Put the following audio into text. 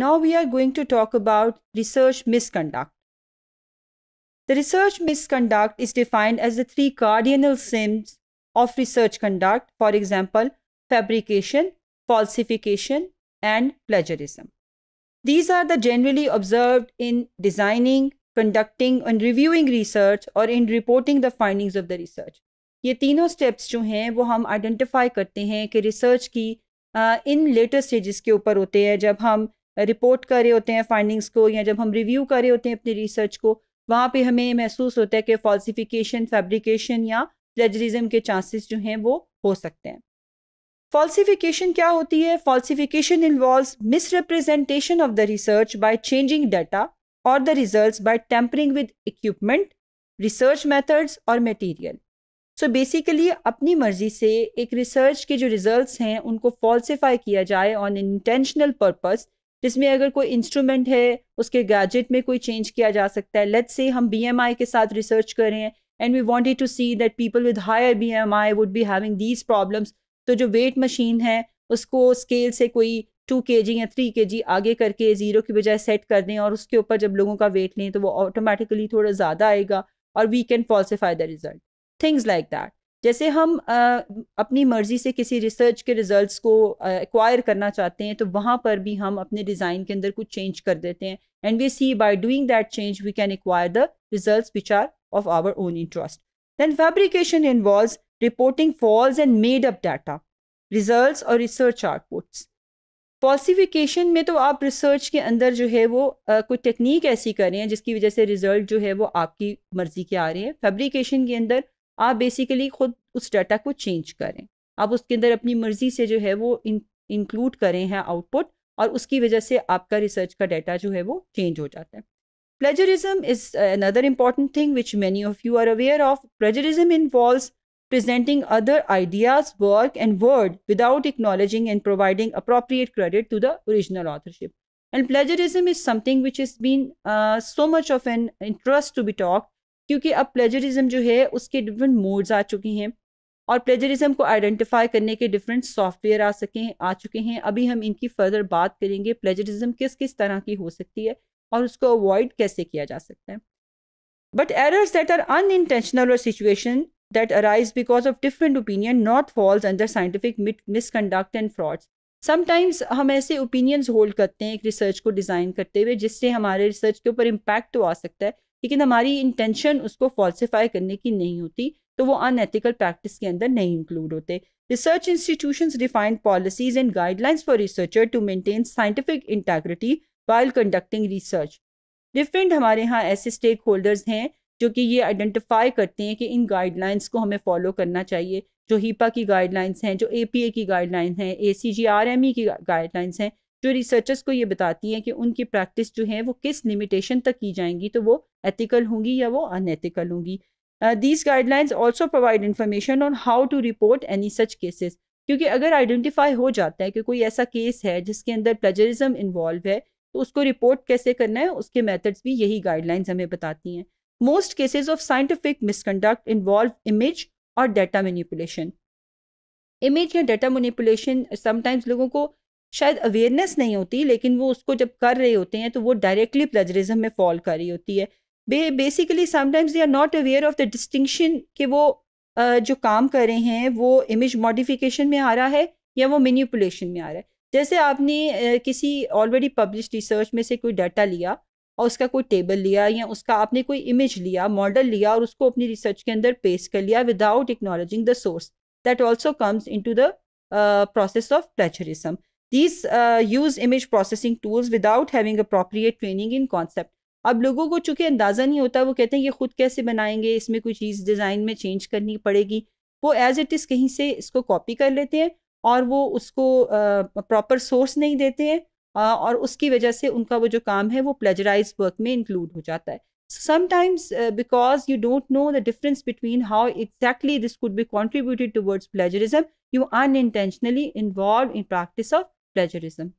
Now we are going to talk about research misconduct. The research misconduct is defined as the three cardinal sins of research conduct, for example, fabrication, falsification, and plagiarism. These are the generally observed in designing, conducting, and reviewing research or in reporting the findings of the research. ये तीनों steps जो हैं वो हम identify करते हैं कि research की इन लेटर स्टेजेस के ऊपर होते हैं जब हम रिपोर्ट कर रहे होते हैं फाइंडिंग्स को या जब हम रिव्यू कर रहे होते हैं अपनी रिसर्च को वहाँ पे हमें महसूस होता है कि फॉल्सिफिकेशन फैब्रिकेशन या प्लेजरिज्म के चांसेस जो हैं वो हो सकते हैं फॉल्सिफिकेशन क्या होती है falsification involve misrepresentation of the research by changing data और the results by tampering with equipment research methods और मटेरियल सो बेसिकली अपनी मर्जी से एक रिसर्च के जो रिजल्ट्स हैं उनको फॉल्सिफाई किया जाए ऑन इंटेंशनल पर्पज़ जिसमें अगर कोई इंस्ट्रूमेंट है उसके गैजेट में कोई चेंज किया जा सकता है लेट से हम बीएमआई के साथ रिसर्च कर रहे हैं and we wanted to see that people with higher BMI would be having these problems तो जो वेट मशीन है उसको स्केल से कोई टू के या थ्री के आगे करके ज़ीरो की बजाय सेट कर दें और उसके ऊपर जब लोगों का वेट लें तो वो ऑटोमेटिकली थोड़ा ज़्यादा आएगा और we can falsify the result things like that जैसे हम आ, अपनी मर्ज़ी से किसी रिसर्च के रिजल्ट्स को एक्वायर करना चाहते हैं तो वहाँ पर भी हम अपने डिज़ाइन के अंदर कुछ चेंज कर देते हैं and we see by doing that change we can acquire the results which are of our own interest then fabrication involve reporting false and made up data result और रिसर्च आउटपुट्स फॉल्सिफिकेशन में तो आप research के अंदर जो है वो आ, कोई टेक्निक ऐसी कर रहे हैं जिसकी वजह से रिजल्ट जो है वो आपकी मर्जी के आ रहे हैं फैब्रिकेशन के अंदर आप बेसिकली ख़ुद उस डाटा को चेंज करें आप उसके अंदर अपनी मर्ज़ी से जो है वो इंक्लूड करें हैं आउटपुट और उसकी वजह से आपका रिसर्च का डाटा जो है वो चेंज हो जाता है plagiarism is another important thing which many of you are aware of plagiarism involve presenting other ideas work and word without acknowledging and providing appropriate credit to the original authorship and plagiarism is something which is been so much of an interest to be talked क्योंकि अब plagiarism जो है उसके different modes आ चुके हैं और plagiarism को identify करने के डिफरेंट सॉफ्टवेयर आ सके आ चुके हैं अभी हम इनकी फर्दर बात करेंगे प्लेजरिज्म किस किस तरह की हो सकती है और उसको अवॉइड कैसे किया जा सकता है but errors that are intentional और situation that arise because of different opinion not falls under scientific misconduct and frauds sometimes हम ऐसे ओपिनियंस होल्ड करते हैं एक रिसर्च को डिज़ाइन करते हुए जिससे हमारे रिसर्च के ऊपर इम्पैक्ट तो आ सकता है लेकिन हमारी इंटेंशन उसको फॉल्सिफाई करने की नहीं होती तो वो अनएथिकल प्रैक्टिस के अंदर नहीं इंक्लूड होते research institution define policies and guidelines for researcher to maintain scientific integrity while conducting research different हमारे यहाँ ऐसे स्टेक होल्डर्स हैं जो कि ये आइडेंटिफाई करते हैं कि इन गाइडलाइंस को हमें फॉलो करना चाहिए जो हीपा की गाइडलाइंस हैं जो एपीए की गाइडलाइंस हैं ए e की गाइडलाइंस हैं जो रिसर्चर्स को ये बताती हैं कि उनकी प्रैक्टिस जो है वो किस लिमिटेशन तक की जाएंगी तो वो एथिकल होंगी या वो अनएथिकल होंगी these guidelines also provide information on how to report any such cases क्योंकि अगर आइडेंटिफाई हो जाता है कि कोई ऐसा केस है जिसके अंदर प्लेजरिज्म इन्वॉल्व है तो उसको रिपोर्ट कैसे करना है उसके मेथड्स भी यही गाइडलाइंस हमें बताती हैं most cases of scientific misconduct involve image और डाटा मैनिपुलेशन इमेज या डाटा मैनिपुलेशन समटाइम्स लोगों को शायद अवेयरनेस नहीं होती लेकिन वो उसको जब कर रहे होते हैं तो वो डायरेक्टली प्लेजरिज्म में फॉल कर रही होती है बे basically sometimes they are not aware of the distinction कि वो जो काम कर रहे हैं वो इमेज मॉडिफिकेशन में आ रहा है या वो मेन्यूपुलेशन में आ रहा है जैसे आपने किसी ऑलरेडी पब्लिश रिसर्च में से कोई डाटा लिया और उसका कोई टेबल लिया या उसका आपने कोई इमेज लिया मॉडल लिया और उसको अपनी रिसर्च के अंदर पेश कर लिया without acknowledging the source that also comes in to the process of plagiarism this use image processing tools without having having appropriate training in concept. अब लोगों को चूंकि अंदाज़ा नहीं होता वो कहते हैं ये खुद कैसे बनाएंगे इसमें कोई चीज़ डिज़ाइन में चेंज करनी पड़ेगी वो एज इट इज़ कहीं से इसको कॉपी कर लेते हैं और वो उसको प्रॉपर uh, सोर्स नहीं देते हैं uh, और उसकी वजह से उनका वो जो काम है वो प्लेजराइज वर्क में इंक्लूड हो जाता है sometimes because you don't know the difference between how exactly this could be contributed towards plagiarism you unintentionally involve in practice of plagiarism